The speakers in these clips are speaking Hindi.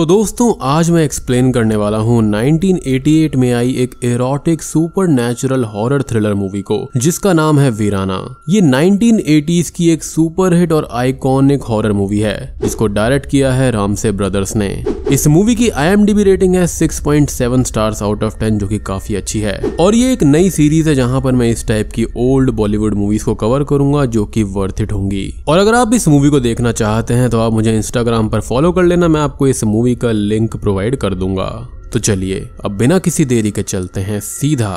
तो दोस्तों आज मैं एक्सप्लेन करने वाला हूँ 1988 में आई एक erotic supernatural horror thriller movie को जिसका नाम है वीराना ये 1980s की एक सुपरहिट और आइकॉनिक हॉरर मूवी है इसको डायरेक्ट किया है रामसे ब्रदर्स ने इस मूवी की आई रेटिंग है 6.7 स्टार्स आउट ऑफ 10 जो कि काफी अच्छी है और ये एक नई सीरीज है जहां पर मैं इस टाइप की ओल्ड बॉलीवुड मूवीज को कवर करूंगा जो कि वर्थ इट होंगी और अगर आप इस मूवी को देखना चाहते हैं तो आप मुझे इंस्टाग्राम पर फॉलो कर लेना मैं आपको इस मूवी मूवी का लिंक प्रोवाइड कर दूंगा तो चलिए अब बिना किसी देरी के चलते हैं सीधा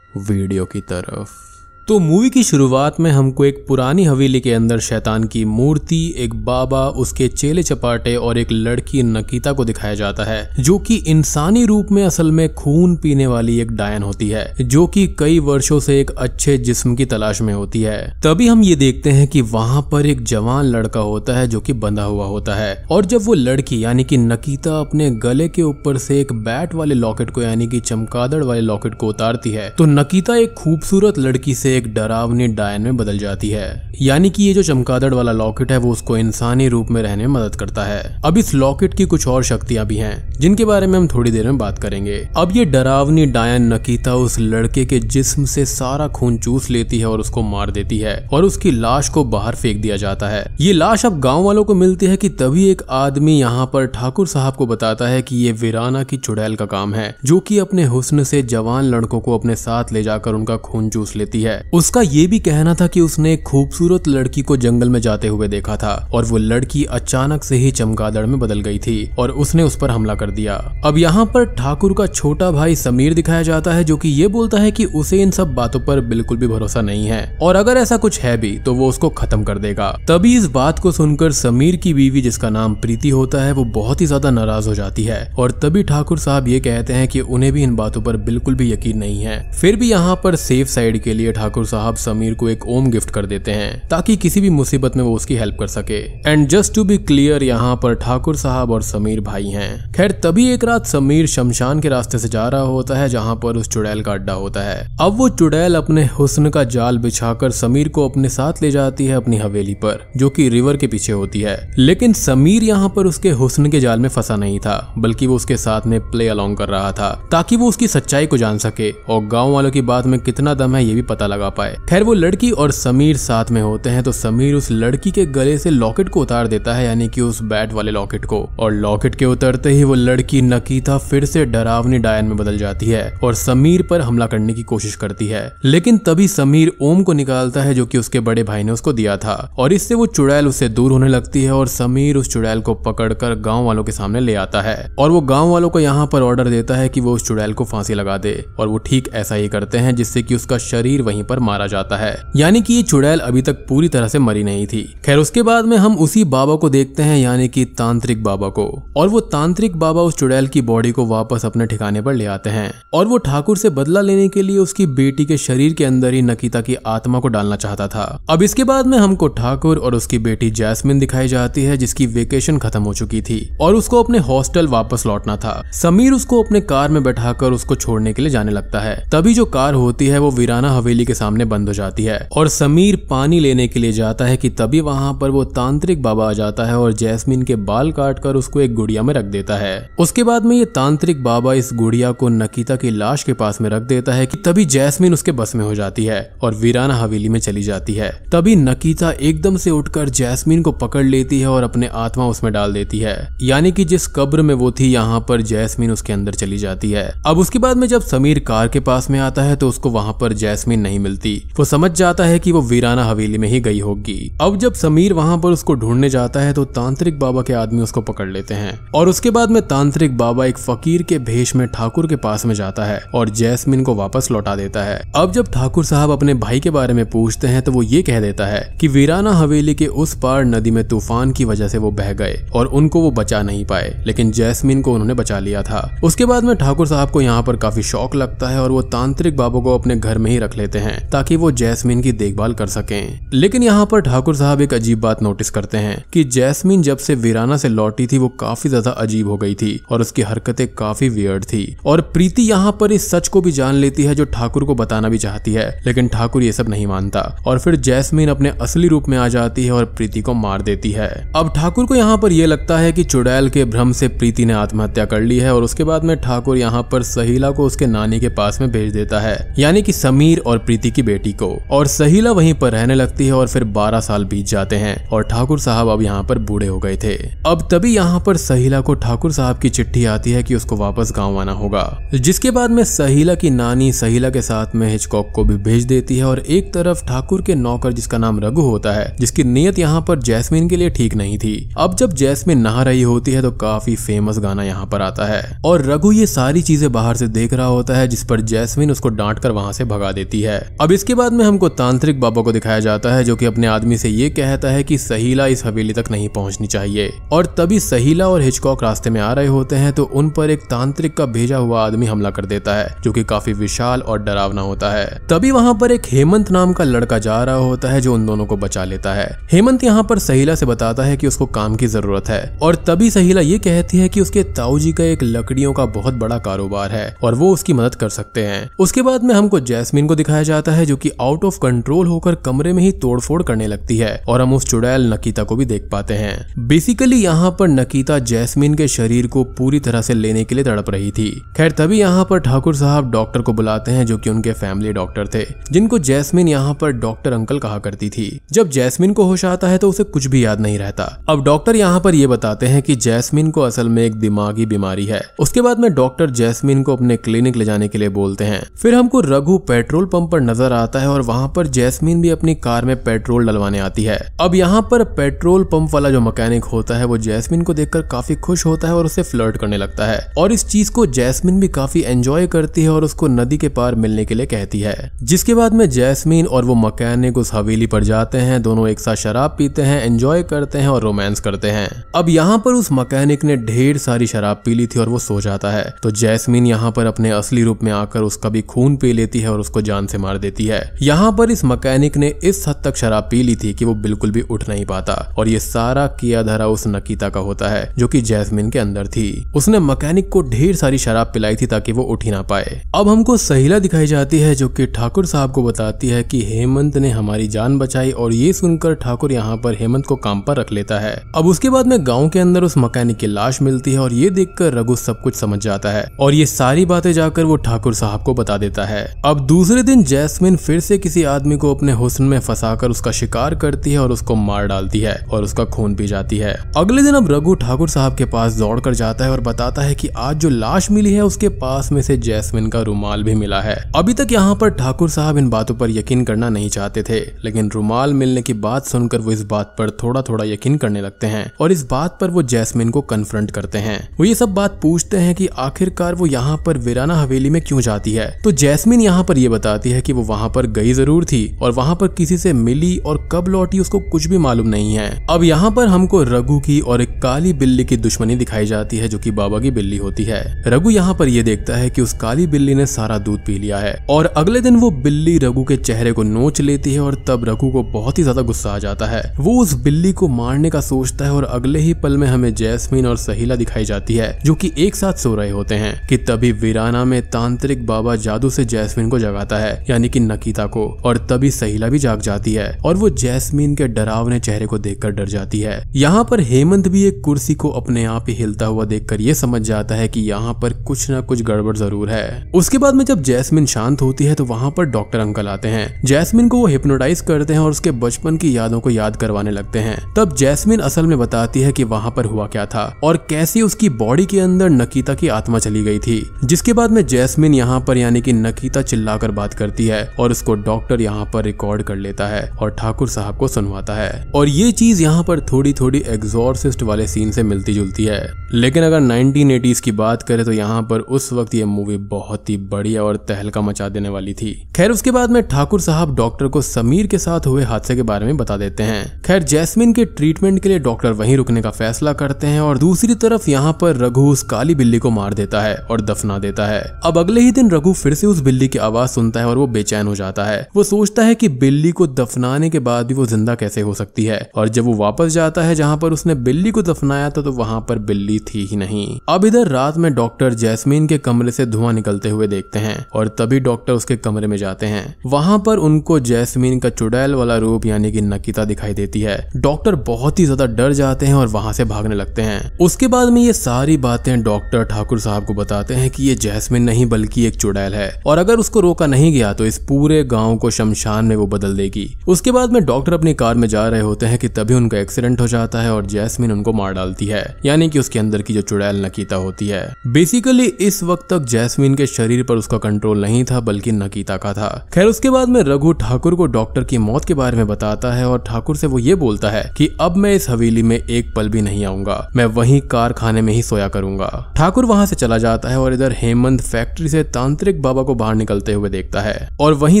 वीडियो की तरफ तो मूवी की शुरुआत में हमको एक पुरानी हवेली के अंदर शैतान की मूर्ति एक बाबा उसके चेले चपाटे और एक लड़की नकीता को दिखाया जाता है जो कि इंसानी रूप में असल में खून पीने वाली एक डायन होती है जो कि कई वर्षों से एक अच्छे जिस्म की तलाश में होती है तभी हम ये देखते हैं कि वहां पर एक जवान लड़का होता है जो कि बंधा हुआ होता है और जब वो लड़की यानी कि नकीता अपने गले के ऊपर से एक बैट वाले लॉकेट को यानी कि चमकादड़ वाले लॉकेट को उतारती है तो नकीता एक खूबसूरत लड़की से एक डरावनी डायन में बदल जाती है यानी कि ये जो चमकादड़ वाला लॉकेट है वो उसको इंसानी रूप में रहने में मदद करता है अब इस लॉकेट की कुछ और शक्तियां भी हैं जिनके बारे में हम थोड़ी देर में बात करेंगे अब ये डरावनी डायन नकीता उस लड़के के जिस्म से सारा खून चूस लेती है और उसको मार देती है और उसकी लाश को बाहर फेंक दिया जाता है ये लाश अब गाँव वालों को मिलती है की तभी एक आदमी यहाँ पर ठाकुर साहब को बताता है की ये वीराना की चुड़ैल का काम है जो की अपने हुस्न से जवान लड़कों को अपने साथ ले जाकर उनका खून चूस लेती है उसका ये भी कहना था कि उसने एक खूबसूरत लड़की को जंगल में जाते हुए देखा था और वो लड़की अचानक से ही चमगादड़ में बदल गई थी और उसने उस पर हमला कर दिया अब यहाँ पर ठाकुर का छोटा भाई समीर दिखाया जाता है जो कि ये बोलता है कि उसे इन सब बातों पर बिल्कुल भी भरोसा नहीं है और अगर ऐसा कुछ है भी तो वो उसको खत्म कर देगा तभी इस बात को सुनकर समीर की बीवी जिसका नाम प्रीति होता है वो बहुत ही ज्यादा नाराज हो जाती है और तभी ठाकुर साहब ये कहते हैं कि उन्हें भी इन बातों पर बिल्कुल भी यकीन नहीं है फिर भी यहाँ पर सेफ साइड के लिए ठाकुर ठाकुर साहब समीर को एक ओम गिफ्ट कर देते हैं ताकि किसी भी मुसीबत में वो उसकी हेल्प कर सके and just to be clear यहाँ पर ठाकुर साहब और समीर भाई हैं खैर तभी एक रात समीर शमशान के रास्ते से जा रहा होता है जहाँ पर उस चुड़ैल का अड्डा होता है अब वो चुड़ैल अपने हुस्न का जाल बिछाकर समीर को अपने साथ ले जाती है अपनी हवेली पर जो कि रिवर के पीछे होती है लेकिन समीर यहाँ पर उसके हुस्न के जाल में फंसा नहीं था बल्कि वो उसके साथ में प्ले अलोंग कर रहा था ताकि वो उसकी सच्चाई को जान सके और गाँव वालों की बात में कितना दम है ये भी पता लगा लगा पाए खैर वो लड़की और समीर साथ में होते हैं तो समीर उस लड़की के गले से लॉकेट को उतार देता है यानी कि उस बैट वाले लॉकेट को और लॉकेट के उतरते ही वो लड़की नकीता फिर से डरावनी डायन में बदल जाती है और समीर पर हमला करने की कोशिश करती है लेकिन तभी समीर ओम को निकालता है जो की उसके बड़े भाई ने उसको दिया था और इससे वो चुड़ैल उससे दूर होने लगती है और समीर उस चुड़ैल को पकड़कर गांव वालों के सामने ले आता है और वो गांव वालों को यहाँ पर ऑर्डर देता है कि वो उस चुड़ैल को फांसी लगा दे और वो ठीक ऐसा ही करते हैं जिससे कि उसका शरीर वहीं पर मारा जाता है यानी कि ये चुड़ैल अभी तक पूरी तरह से मरी नहीं थी खैर उसके बाद में हम उसी बाबा को देखते हैं यानी कि तांत्रिक बाबा को और वो तांत्रिक बाबा उस चुड़ैल की बॉडी को वापस अपने ठिकाने पर ले आते हैं और वो ठाकुर से बदला लेने के लिए उसकी बेटी के शरीर के अंदर ही नकीता की आत्मा को डालना चाहता था अब इसके बाद में हमको ठाकुर और उसकी बेटी जैस्मिन दिखाई जाती है जिसकी वेकेशन खत्म हो चुकी थी और उसको अपने हॉस्टल वापस लौटना था समीर उसको अपने कार में बैठाकर उसको छोड़ने के लिए जाने लगता है तभी जो कार होती है वो वीराना हवेली के सामने बंद हो जाती है और समीर पानी लेने के लिए जाता है कि तभी वहां पर वो तांत्रिक बाबा आ जाता है और जैस्मिन के बाल काट कर उसको एक गुड़िया में रख देता है उसके बाद में ये तांत्रिक बाबा इस गुड़िया को नकीता की लाश के पास में रख देता है कि तभी जैस्मिन उसके बस में हो जाती है और वीराना हवेली में चली जाती है तभी नकीता एकदम से उठकर जैस्मिन को पकड़ लेती है और अपने आत्मा उसमें डाल देती है यानी कि जिस कब्र में वो थी यहाँ पर जैस्मिन उसके अंदर चली जाती है अब उसके बाद में जब समीर कार के पास में आता है तो उसको वहां पर जैस्मिन नहीं मिलती वो समझ जाता है कि वो वीराना हवेली में ही गई होगी अब जब समीर वहां पर उसको ढूंढने जाता है तो तांत्रिक बाबा के आदमी उसको पकड़ लेते हैं और उसके बाद में तांत्रिक बाबा एक फकीर के भेष में ठाकुर के पास में जाता है और जैसमिन को वापस लौटा देता है अब जब ठाकुर साहब अपने भाई के बारे में पूछते हैं तो वो ये कह देता है कि वीराना हवेली के उस पार नदी में तूफान की वजह से वो बह गए और उनको वो बचा नहीं पाए लेकिन जैसमिन को उन्होंने बचा लिया था उसके बाद में ठाकुर साहब को यहाँ पर काफी शौक लगता है और वो तांत्रिक बाबा को अपने घर में ही रख लेते हैं हैं ताकि वो जैस्मिन की देखभाल कर सकें लेकिन यहाँ पर ठाकुर साहब एक अजीब बात नोटिस करते हैं कि जैस्मिन जब से वीराना से लौटी थी वो काफी ज्यादा अजीब हो गई थी और उसकी हरकतें काफी वियर्ड थी और प्रीति यहाँ पर इस सच को भी जान लेती है जो ठाकुर को बताना भी चाहती है लेकिन ठाकुर ये सब नहीं मानता और फिर जैस्मिन अपने असली रूप में आ जाती है और प्रीति को मार देती है अब ठाकुर को यहाँ पर यह लगता है कि चुड़ैल के भ्रम से प्रीति ने आत्महत्या कर ली है और उसके बाद में ठाकुर यहाँ पर सहिला को उसके नानी के पास में भेज देता है यानी कि समीर और प्रीति व्यक्ति की बेटी को और सहीला वहीं पर रहने लगती है और फिर 12 साल बीत जाते हैं और ठाकुर साहब अब यहाँ पर बूढ़े हो गए थे अब तभी यहाँ पर सहीला को ठाकुर साहब की चिट्ठी आती है की उसको वापस गाँव आना होगा जिसके बाद में सहीला की नानी सहीला के साथ में हिचकॉक को भी भेज देती है और एक तरफ ठाकुर के नौकर जिसका नाम रघु होता है जिसकी नीयत यहाँ पर जैस्मिन के लिए ठीक नहीं थी अब जब जैस्मिन नहा रही होती है तो काफी फेमस गाना यहाँ पर आता है और रघु ये सारी चीजें बाहर से देख रहा होता है जिस पर जैस्मिन उसको डांट कर वहां से भगा देती है अब इसके बाद में हमको तांत्रिक बाबा को दिखाया जाता है जो कि अपने आदमी से ये कहता है कि सहीला इस हवेली तक नहीं पहुंचनी चाहिए और तभी सहीला और हिचकॉक रास्ते में आ रहे होते हैं तो उन पर एक तांत्रिक का भेजा हुआ आदमी हमला कर देता है जो कि काफी विशाल और डरावना होता है तभी वहां पर एक हेमंत नाम का लड़का जा रहा होता है जो उन दोनों को बचा लेता है हेमंत यहाँ पर सहीला से बताता है की उसको काम की जरूरत है और तभी सहीला ये कहती है की उसके ताऊ जी का एक लकड़ियों का बहुत बड़ा कारोबार है और वो उसकी मदद कर सकते हैं उसके बाद में हमको जैस्मिन को दिखाया जाता जाता है जो कि आउट ऑफ कंट्रोल होकर कमरे में ही तोड़फोड़ करने लगती है और हम उस चुड़ैल नकीता को भी देख पाते हैं बेसिकली यहाँ पर नकीता जैस्मिन के शरीर को पूरी तरह से लेने के लिए तड़प रही थी खैर तभी यहाँ पर ठाकुर साहब डॉक्टर को बुलाते हैं जो की उनके फैमिली डॉक्टर थे जिनको जैस्मिन यहाँ पर डॉक्टर अंकल कहा करती थी जब जैस्मिन को होश आता है तो उसे कुछ भी याद नहीं रहता अब डॉक्टर यहाँ पर यह बताते हैं कि जैस्मिन को असल में एक दिमागी बीमारी है उसके बाद में डॉक्टर जैस्मिन को अपने क्लिनिक ले जाने के लिए बोलते हैं फिर हमको रघु पेट्रोल पंप पर नजर नजर आता है और वहां पर जैस्मीन भी अपनी कार में पेट्रोल डलवाने आती है अब यहाँ पर पेट्रोल पंप वाला जो मैकेनिक होता है वो जैस्मिन को देखकर काफी खुश होता है और उसे फ्लर्ट करने लगता है और इस चीज को जैस्मिन भी काफी एंजॉय करती है और उसको नदी के पार मिलने के लिए कहती है जिसके बाद में जैस्मिन और वो मकैनिक उस हवेली पर जाते हैं दोनों एक साथ शराब पीते हैं एंजॉय करते हैं और रोमांस करते हैं अब यहाँ पर उस मकैनिक ने ढेर सारी शराब पी ली थी और वो सो जाता है तो जैस्मिन यहाँ पर अपने असली रूप में आकर उसका भी खून पी लेती है और उसको जान से मार देती है यहाँ पर इस मकैनिक ने इस हद तक शराब पी ली थी कि वो बिल्कुल भी उठ नहीं पाता और ये सारा किया धरा उस नकीता का होता है जो कि जैस्मिन के अंदर थी उसने मकैनिक को ढेर सारी शराब पिलाई थी ताकि वो उठ ही ना पाए अब हमको सहिला दिखाई जाती है जो कि ठाकुर साहब को बताती है कि हेमंत ने हमारी जान बचाई और ये सुनकर ठाकुर यहाँ पर हेमंत को काम पर रख लेता है अब उसके बाद में गाँव के अंदर उस मकैनिक की लाश मिलती है और ये देखकर रघु सब कुछ समझ जाता है और ये सारी बातें जाकर वो ठाकुर साहब को बता देता है अब दूसरे दिन जय जैस्मिन फिर से किसी आदमी को अपने हुसन में फंसाकर उसका शिकार करती है और उसको मार डालती है और उसका खून पी जाती है अगले दिन अब रघु ठाकुर साहब के पास दौड़कर जाता है और बताता है कि आज जो लाश मिली है उसके पास में से जैस्मिन का रुमाल भी मिला है अभी तक यहाँ पर ठाकुर साहब इन बातों पर यकीन करना नहीं चाहते थे लेकिन रुमाल मिलने की बात सुनकर वो इस बात पर थोड़ा थोड़ा यकीन करने लगते हैं और इस बात पर वो जैस्मिन को कन्फ्रंट करते हैं वो ये सब बात पूछते हैं कि आखिरकार वो यहाँ पर वीराना हवेली में क्यों जाती है तो जैस्मिन यहाँ पर ये बताती है कि वो वहाँ पर गई जरूर थी और वहाँ पर किसी से मिली और कब लौटी उसको कुछ भी मालूम नहीं है अब यहाँ पर हमको रघु की और एक काली बिल्ली की दुश्मनी दिखाई जाती है जो की बाबा की बिल्ली होती है रघु यहाँ पर यह देखता है की उस काली बिल्ली ने सारा दूध पी लिया है और अगले दिन वो बिल्ली रघु के चेहरे को नोच लेती है और तब रघु को बहुत ही ज्यादा गुस्सा आ जाता है वो उस बिल्ली को मारने का सोचता है और अगले ही पल में हमें जैस्मिन और सहिला दिखाई जाती है जो कि एक साथ सो रहे होते हैं कि तभी वीराना में तांत्रिक बाबा जादू से जैस्मिन को जगाता है यानी लेकिन नकीता को और तभी सहिला भी जाग जाती है और वो जैस्मीन के डरावने चेहरे को देखकर डर जाती है यहाँ पर हेमंत भी एक कुर्सी को अपने आप ही हिलता हुआ देखकर ये समझ जाता है कि यहाँ पर कुछ ना कुछ गड़बड़ जरूर है उसके बाद में जब जैस्मिन शांत होती है तो वहाँ पर डॉक्टर अंकल आते हैं जैस्मिन को वो हिप्नोटाइज करते हैं और उसके बचपन की यादों को याद करवाने लगते हैं तब जैस्मिन असल में बताती है कि वहाँ पर हुआ क्या था और कैसे उसकी बॉडी के अंदर नकीता की आत्मा चली गई थी जिसके बाद में जैस्मिन यहाँ पर यानी कि नकीता चिल्लाकर बात करती है है और उसको डॉक्टर यहाँ पर रिकॉर्ड कर लेता है और ठाकुर साहब को सुनवाता है और ये चीज यहाँ पर थोड़ी थोड़ी एग्जॉर्सिस्ट वाले सीन से मिलती जुलती है लेकिन अगर नाइनटीन की बात करें तो यहाँ पर उस वक्त ये मूवी बहुत ही बढ़िया और तहलका मचा देने वाली थी खैर उसके बाद में ठाकुर साहब डॉक्टर को समीर के साथ हुए हादसे के बारे में बता देते हैं खैर जैस्मिन के ट्रीटमेंट के लिए डॉक्टर वहीं रुकने का फैसला करते हैं और दूसरी तरफ यहाँ पर रघु उस काली बिल्ली को मार देता है और दफना देता है अब अगले ही दिन रघु फिर से उस बिल्ली की आवाज सुनता है और वो बेच बेचैन हो जाता है वो सोचता है की बिल्ली को दफनाने के बाद भी वो जिंदा कैसे हो सकती है और जब वो वापस जाता है जहाँ पर उसने बिल्ली को दफनाया था तो वहां पर बिल्ली थी ही नहीं अब इधर रात में डॉक्टर जैस्मीन के कमरे से धुआं निकलते हुए देखते हैं और तभी डॉक्टर उसके कमरे में जाते हैं वहां पर उनको जैस्मीन का चुड़ैल वाला रूप यानी कि नकीता दिखाई देती है डॉक्टर बहुत ही ज्यादा डर जाते हैं और वहां से भागने लगते हैं उसके बाद में ये सारी बातें डॉक्टर ठाकुर साहब को बताते हैं कि ये जैस्मिन नहीं बल्कि एक चुड़ैल है और अगर उसको रोका नहीं गया तो इस इस पूरे गांव को शमशान में वो बदल देगी उसके बाद में डॉक्टर अपनी कार में जा रहे होते हैं कि तभी उनका एक्सीडेंट हो जाता है और जैस्मिन उनको मार डालती है यानी कि उसके अंदर की जो चुड़ैल नकीता होती है बेसिकली इस वक्त तक जैस्मिन के शरीर पर उसका कंट्रोल नहीं था बल्कि नकीता का था खैर उसके बाद में रघु ठाकुर को डॉक्टर की मौत के बारे में बताता है और ठाकुर से वो ये बोलता है की अब मैं इस हवेली में एक पल भी नहीं आऊंगा मैं वही कारखाने में ही सोया करूंगा ठाकुर वहां से चला जाता है और इधर हेमंत फैक्ट्री से तांत्रिक बाबा को बाहर निकलते हुए देखता है और और वहीं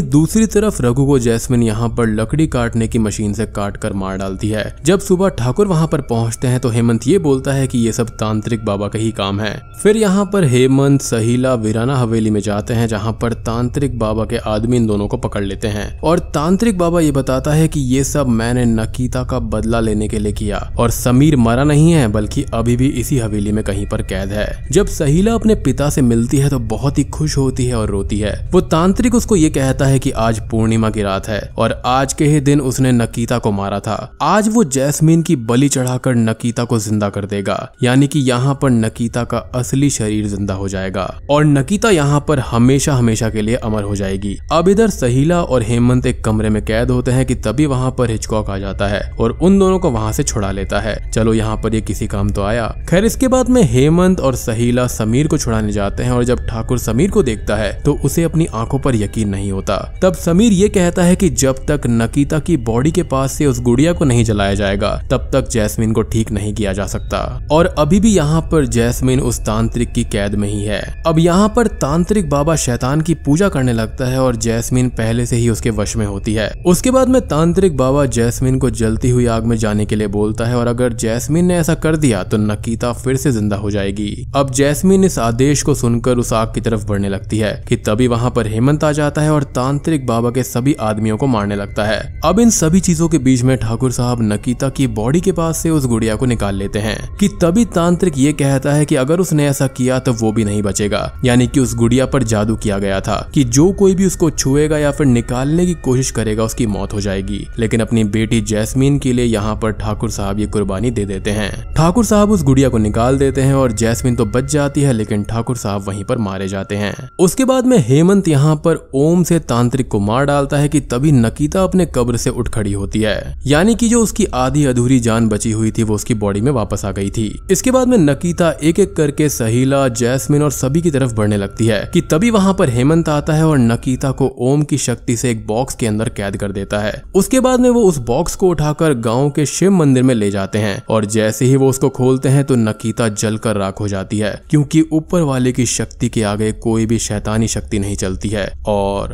दूसरी तरफ रघु को जैस्मिन यहाँ पर लकड़ी काटने की मशीन से काट कर मार डालती है जब सुबह ठाकुर वहाँ पर पहुंचते हैं तो हेमंत ये बोलता है कि ये सब तांत्रिक बाबा का ही काम है फिर यहाँ पर हेमंत सहीला वीराना हवेली में जाते हैं जहाँ पर तांत्रिक बाबा के आदमी इन दोनों को पकड़ लेते हैं और तांत्रिक बाबा ये बताता है की ये सब मैंने नकीता का बदला लेने के लिए किया और समीर मरा नहीं है बल्कि अभी भी इसी हवेली में कहीं पर कैद है जब सहीला अपने पिता से मिलती है तो बहुत ही खुश होती है और रोती है वो तांत्रिक उसको ये कहता है कि आज पूर्णिमा की रात है और आज के ही दिन उसने नकीता को मारा था आज वो जैस्मिन की बलि चढ़ाकर नकीता को जिंदा कर देगा यानी कि यहाँ पर नकीता का असली शरीर जिंदा हो जाएगा और नकीता यहाँ पर हमेशा हमेशा के लिए अमर हो जाएगी अब इधर सहीला और हेमंत एक कमरे में कैद होते हैं कि तभी वहाँ पर हिचकॉक आ जाता है और उन दोनों को वहाँ से छुड़ा लेता है चलो यहाँ पर ये किसी काम तो आया खैर इसके बाद में हेमंत और सहीला समीर को छुड़ाने जाते हैं और जब ठाकुर समीर को देखता है तो उसे अपनी आंखों पर यकीन नहीं नहीं होता तब समीर ये कहता है कि जब तक नकीता की बॉडी के पास से उस गुड़िया को नहीं जलाया जाएगा तब तक जैस्मिन को ठीक नहीं किया जा सकता और अभी भी यहाँ पर जैस्मिन उस तांत्रिक की कैद में ही है अब यहाँ पर तांत्रिक बाबा शैतान की पूजा करने लगता है और जैस्मिन पहले से ही उसके वश में होती है उसके बाद में तांत्रिक बाबा जैस्मिन को जलती हुई आग में जाने के लिए बोलता है और अगर जैस्मिन ने ऐसा कर दिया तो नकीता फिर से जिंदा हो जाएगी अब जैस्मिन इस आदेश को सुनकर उस आग की तरफ बढ़ने लगती है कि तभी वहां पर हेमंत आ जाता है है और तांत्रिक बाबा के सभी आदमियों को मारने लगता है अब इन सभी चीजों के बीच में ठाकुर साहब नकीता की बॉडी के पास से उस गुड़िया को निकाल लेते हैं कि तभी तांत्रिक ये कहता है कि अगर उसने ऐसा किया तो वो भी नहीं बचेगा यानी कि उस गुड़िया पर जादू किया गया था कि जो कोई भी उसको छुएगा या फिर निकालने की कोशिश करेगा उसकी मौत हो जाएगी लेकिन अपनी बेटी जैस्मीन के लिए यहाँ पर ठाकुर साहब ये कुर्बानी दे देते हैं ठाकुर साहब उस गुड़िया को निकाल देते हैं और जैस्मीन तो बच जाती है लेकिन ठाकुर साहब वहीं पर मारे जाते हैं उसके बाद में हेमंत यहाँ पर ओम होम से तांत्रिक को मार डालता है कि तभी नकीता अपने कब्र से उठ खड़ी होती है यानी कि जो उसकी आधी अधूरी जान बची हुई थी वो उसकी बॉडी में वापस आ गई थी इसके बाद में नकीता एक एक करके सहीला जैस्मिन और सभी की तरफ बढ़ने लगती है कि तभी वहां पर हेमंत आता है और नकीता को ओम की शक्ति से एक बॉक्स के अंदर कैद कर देता है उसके बाद में वो उस बॉक्स को उठाकर गाँव के शिव मंदिर में ले जाते हैं और जैसे ही वो उसको खोलते हैं तो नकीता जलकर राख हो जाती है क्योंकि ऊपर वाले की शक्ति के आगे कोई भी शैतानी शक्ति नहीं चलती है और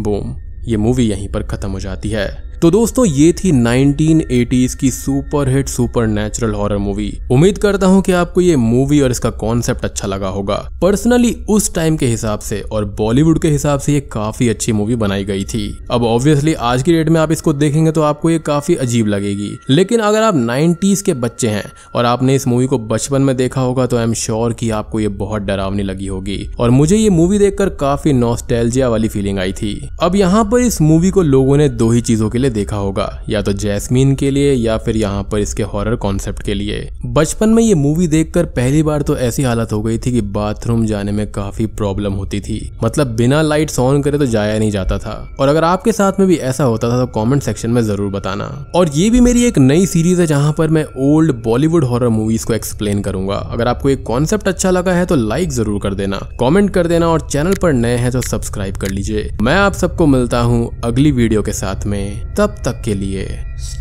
बूम ये मूवी यहीं पर ख़त्म हो जाती है तो दोस्तों ये थी 1980s की super hit supernatural horror movie उम्मीद करता हूँ कि आपको ये मूवी और इसका कॉन्सेप्ट अच्छा लगा होगा पर्सनली उस टाइम के हिसाब से और बॉलीवुड के हिसाब से ये काफी अच्छी मूवी बनाई गई थी अब ऑब्वियसली आज की डेट में आप इसको देखेंगे तो आपको ये काफी अजीब लगेगी लेकिन अगर आप नाइन्टीज के बच्चे हैं और आपने इस मूवी को बचपन में देखा होगा तो आई एम श्योर की आपको ये बहुत डरावनी लगी होगी और मुझे ये मूवी देखकर काफी नॉस्टैल्जिया वाली फीलिंग आई थी अब यहाँ पर इस मूवी को लोगों ने दो ही चीजों के लिए पहले देखा होगा या तो जैस्मीन के लिए या फिर यहाँ पर इसके हॉरर कॉन्सेप्ट के लिए बचपन में ये मूवी देखकर पहली बार तो ऐसी हालत हो गई थी कि बाथरूम जाने में काफी प्रॉब्लम होती थी मतलब बिना लाइट ऑन करे तो जाया नहीं जाता था और अगर आपके साथ में भी ऐसा होता था तो कॉमेंट सेक्शन में जरूर बताना और ये भी मेरी एक नई सीरीज है जहाँ पर मैं ओल्ड बॉलीवुड हॉरर मूवीज को एक्सप्लेन करूंगा अगर आपको एक कॉन्सेप्ट अच्छा लगा है तो लाइक जरूर कर देना कॉमेंट कर देना और चैनल पर नए हैं तो सब्सक्राइब कर लीजिए मैं आप सबको मिलता हूँ अगली वीडियो के साथ में तब तक के लिए